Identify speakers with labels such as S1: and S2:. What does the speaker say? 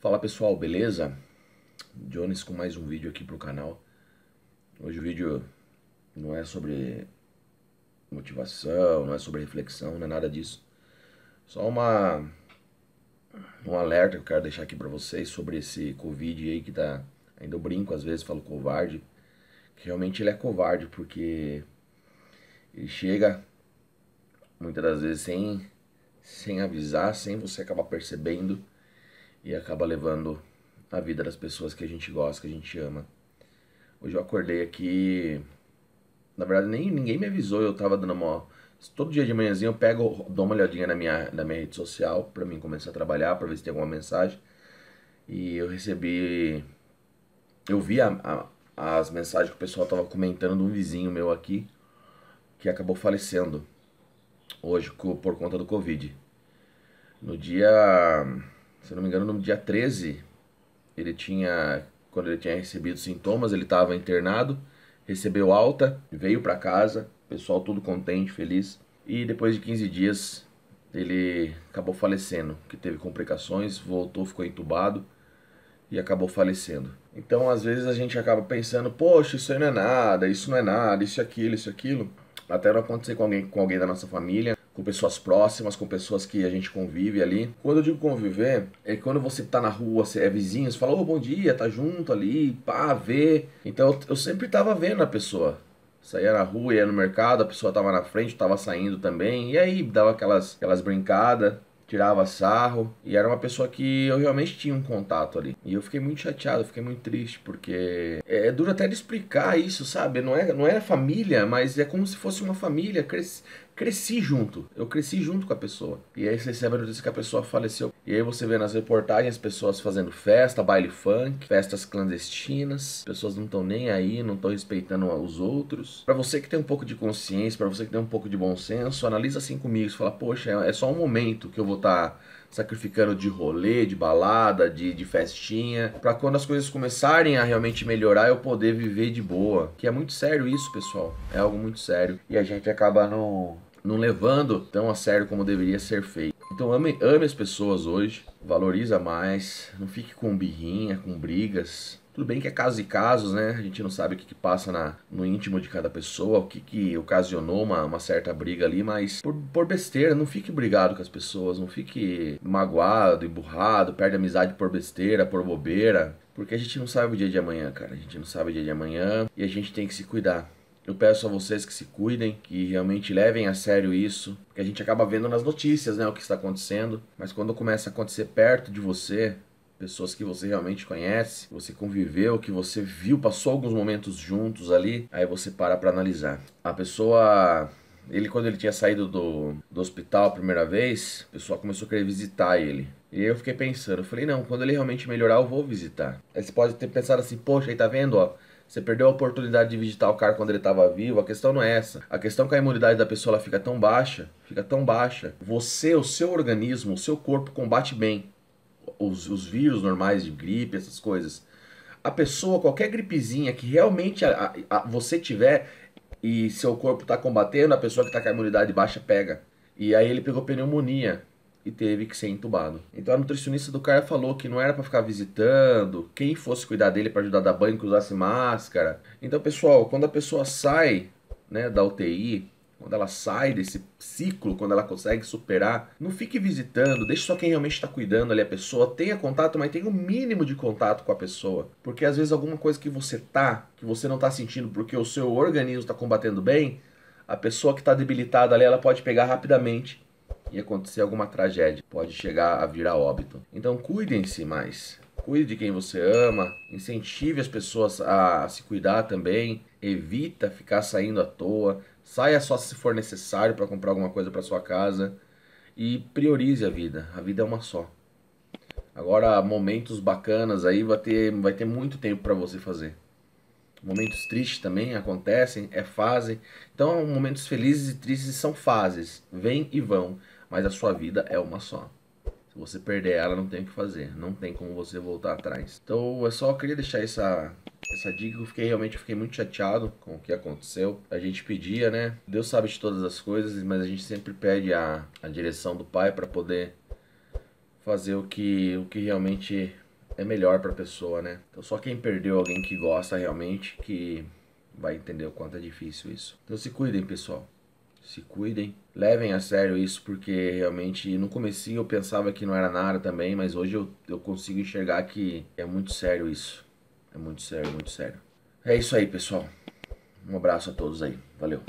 S1: Fala pessoal, beleza? Jones com mais um vídeo aqui pro canal. Hoje o vídeo não é sobre motivação, não é sobre reflexão, não é nada disso. Só uma um alerta que eu quero deixar aqui para vocês sobre esse Covid aí que tá. Ainda eu brinco às vezes, falo covarde. Que realmente ele é covarde porque ele chega muitas das vezes sem, sem avisar, sem você acabar percebendo e acaba levando a vida das pessoas que a gente gosta, que a gente ama. Hoje eu acordei aqui. Na verdade, nem ninguém me avisou, eu tava dando uma. Todo dia de manhãzinho eu pego, dou uma olhadinha na minha, na minha rede social para mim começar a trabalhar, para ver se tem alguma mensagem. E eu recebi. Eu vi a, a, as mensagens que o pessoal tava comentando de um vizinho meu aqui que acabou falecendo hoje por conta do Covid. No dia se não me engano, no dia 13, ele tinha, quando ele tinha recebido sintomas, ele estava internado, recebeu alta, veio para casa, pessoal todo contente, feliz. E depois de 15 dias, ele acabou falecendo, que teve complicações, voltou, ficou entubado e acabou falecendo. Então, às vezes a gente acaba pensando, poxa, isso aí não é nada, isso não é nada, isso aquilo, isso aquilo. Até não acontecer com alguém, com alguém da nossa família, com pessoas próximas, com pessoas que a gente convive ali. Quando eu digo conviver, é quando você tá na rua, você é vizinho, você fala, ô, oh, bom dia, tá junto ali, pá, vê. Então eu sempre tava vendo a pessoa. Saía na rua, ia no mercado, a pessoa tava na frente, tava saindo também. E aí dava aquelas, aquelas brincadas tirava sarro e era uma pessoa que eu realmente tinha um contato ali. E eu fiquei muito chateado, fiquei muito triste porque é, é duro até de explicar isso, sabe? Não é não é família, mas é como se fosse uma família, cresce, cresci junto. Eu cresci junto com a pessoa. E aí você recebe a notícia que a pessoa faleceu. E aí você vê nas reportagens pessoas fazendo festa, baile funk, festas clandestinas. Pessoas não estão nem aí, não estão respeitando os outros. Para você que tem um pouco de consciência, para você que tem um pouco de bom senso, analisa assim comigo. Você fala, poxa, é só um momento que eu vou estar. Tá sacrificando de rolê, de balada, de, de festinha, para quando as coisas começarem a realmente melhorar eu poder viver de boa. Que é muito sério isso, pessoal. É algo muito sério. E a gente acaba não, não levando tão a sério como deveria ser feito. Então ame, ame as pessoas hoje, valoriza mais, não fique com birrinha, com brigas. Tudo bem que é caso e casos, né? A gente não sabe o que, que passa na, no íntimo de cada pessoa, o que, que ocasionou uma, uma certa briga ali, mas por, por, besteira, não fique brigado com as pessoas, não fique magoado, emburrado, perde amizade por besteira, por bobeira, porque a gente não sabe o dia de amanhã, cara. A gente não sabe o dia de amanhã e a gente tem que se cuidar. Eu peço a vocês que se cuidem, que realmente levem a sério isso, porque a gente acaba vendo nas notícias, né, o que está acontecendo, mas quando começa a acontecer perto de você, pessoas que você realmente conhece, você conviveu, que você viu, passou alguns momentos juntos ali, aí você para para analisar. A pessoa ele, quando ele tinha saído do, do hospital a primeira vez, o pessoal começou a querer visitar ele. E eu fiquei pensando, eu falei, não, quando ele realmente melhorar, eu vou visitar. Aí você pode ter pensado assim, poxa, aí tá vendo, ó, você perdeu a oportunidade de visitar o cara quando ele estava vivo. A questão não é essa. A questão é que a imunidade da pessoa ela fica tão baixa, fica tão baixa. Você, o seu organismo, o seu corpo combate bem os, os vírus normais de gripe, essas coisas. A pessoa, qualquer gripezinha que realmente a, a, a, você tiver e seu corpo está combatendo, a pessoa que está com a imunidade baixa pega. E aí ele pegou pneumonia e teve que ser entubado. Então a nutricionista do cara falou que não era para ficar visitando, quem fosse cuidar dele para ajudar a dar banho que usasse máscara. Então, pessoal, quando a pessoa sai, né, da UTI, quando ela sai desse ciclo, quando ela consegue superar, não fique visitando, deixe só quem realmente está cuidando ali a pessoa, tenha contato, mas tenha o um mínimo de contato com a pessoa, porque às vezes alguma coisa que você tá, que você não está sentindo porque o seu organismo está combatendo bem, a pessoa que está debilitada ali, ela pode pegar rapidamente e acontecer alguma tragédia, pode chegar a vir a óbito. Então cuidem-se mais. Cuide de quem você ama, incentive as pessoas a se cuidar também, evita ficar saindo à toa, saia só se for necessário para comprar alguma coisa para sua casa e priorize a vida. A vida é uma só. Agora momentos bacanas aí vai ter, vai ter muito tempo para você fazer. Momentos tristes também acontecem, é fase. Então, momentos felizes e tristes são fases, vêm e vão. Mas a sua vida é uma só. Se você perder ela, não tem o que fazer. Não tem como você voltar atrás. Então, eu só queria deixar essa, essa dica. Eu fiquei realmente eu fiquei muito chateado com o que aconteceu. A gente pedia, né? Deus sabe de todas as coisas, mas a gente sempre pede a, a direção do Pai para poder fazer o que, o que realmente é melhor para a pessoa, né? Então, só quem perdeu alguém que gosta realmente que vai entender o quanto é difícil isso. Então, se cuidem, pessoal. Se cuidem, levem a sério isso, porque realmente no começo eu pensava que não era nada também, mas hoje eu, eu consigo enxergar que é muito sério isso. É muito sério, muito sério. É isso aí, pessoal. Um abraço a todos aí. Valeu.